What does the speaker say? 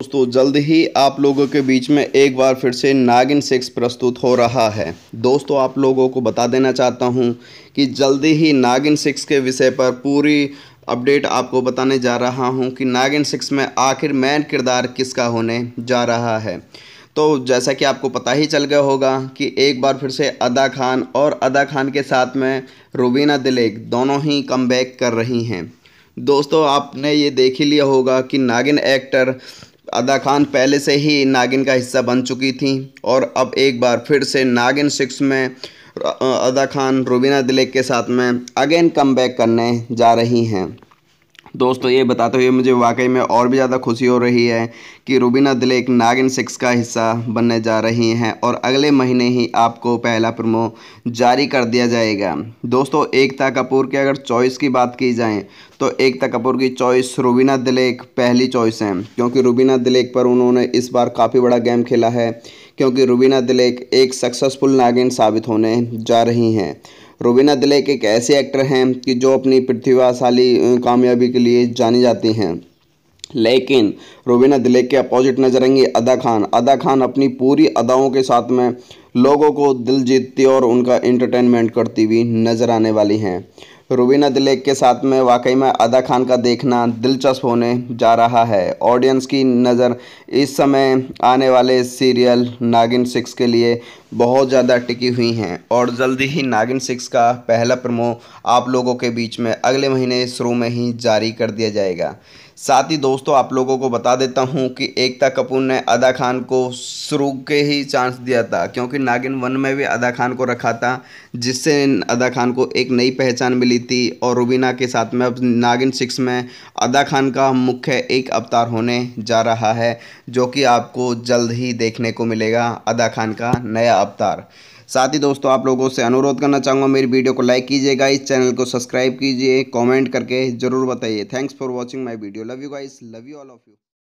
दोस्तों जल्द ही आप लोगों के बीच में एक बार फिर से नागिन सिक्स प्रस्तुत हो रहा है दोस्तों आप लोगों को बता देना चाहता हूं कि जल्दी ही नागिन सिक्स के विषय पर पूरी अपडेट आपको बताने जा रहा हूं कि नागिन सिक्स में आखिर मेन किरदार किसका होने जा रहा है तो जैसा कि आपको पता ही चल गया होगा कि एक बार फिर से अदा खान और अदा खान के साथ में रुबीना दिलेक दोनों ही कम कर रही हैं दोस्तों आपने ये देख ही लिया होगा कि नागिन एक्टर अदा खान पहले से ही नागिन का हिस्सा बन चुकी थी और अब एक बार फिर से नागिन सिक्स में अदा खान रूबीना दिलेक के साथ में अगेन कम बैक करने जा रही हैं दोस्तों ये बताते हुए मुझे वाकई में और भी ज़्यादा खुशी हो रही है कि रूबीना दिले एक नागिन सिक्स का हिस्सा बनने जा रही हैं और अगले महीने ही आपको पहला प्रमो जारी कर दिया जाएगा दोस्तों एकता कपूर की अगर चॉइस की बात की जाए तो एकता कपूर की चॉइस रूबीना दिलेक पहली चॉइस है क्योंकि रूबीना दिलेक पर उन्होंने इस बार काफ़ी बड़ा गेम खेला है क्योंकि रूबीना दिलेक एक सक्सेसफुल नागिन साबित होने जा रही हैं रूबीना दिलेक एक ऐसे एक्टर हैं कि जो अपनी प्रतिभाशाली कामयाबी के लिए जानी जाती हैं लेकिन रूबीना दिलेक के अपोजिट नजर आएंगे अदा खान अदा खान अपनी पूरी अदाओं के साथ में लोगों को दिल जीतती और उनका एंटरटेनमेंट करती हुई नजर आने वाली हैं रूबीना दिलेक के साथ में वाकई में अदा खान का देखना दिलचस्प होने जा रहा है ऑडियंस की नज़र इस समय आने वाले सीरियल नागिन सिक्स के लिए बहुत ज़्यादा टिकी हुई हैं और जल्दी ही नागिन सिक्स का पहला प्रमो आप लोगों के बीच में अगले महीने शुरू में ही जारी कर दिया जाएगा साथ ही दोस्तों आप लोगों को बता देता हूँ कि एकता कपूर ने अदा खान को शुरू के ही चांस दिया था क्योंकि नागिन वन में भी अदा खान को रखा था जिससे अदा खान को एक नई पहचान मिली थी और रुबीना के साथ में अब नागिन सिक्स में अदा खान का मुख्य एक अवतार होने जा रहा है जो कि आपको जल्द ही देखने को मिलेगा अदा खान का नया अवतार साथ ही दोस्तों आप लोगों से अनुरोध करना चाहूँगा मेरी वीडियो को लाइक कीजिएगा इस चैनल को सब्सक्राइब कीजिए कॉमेंट करके जरूर बताइए thanks for watching my video love you guys love you all of you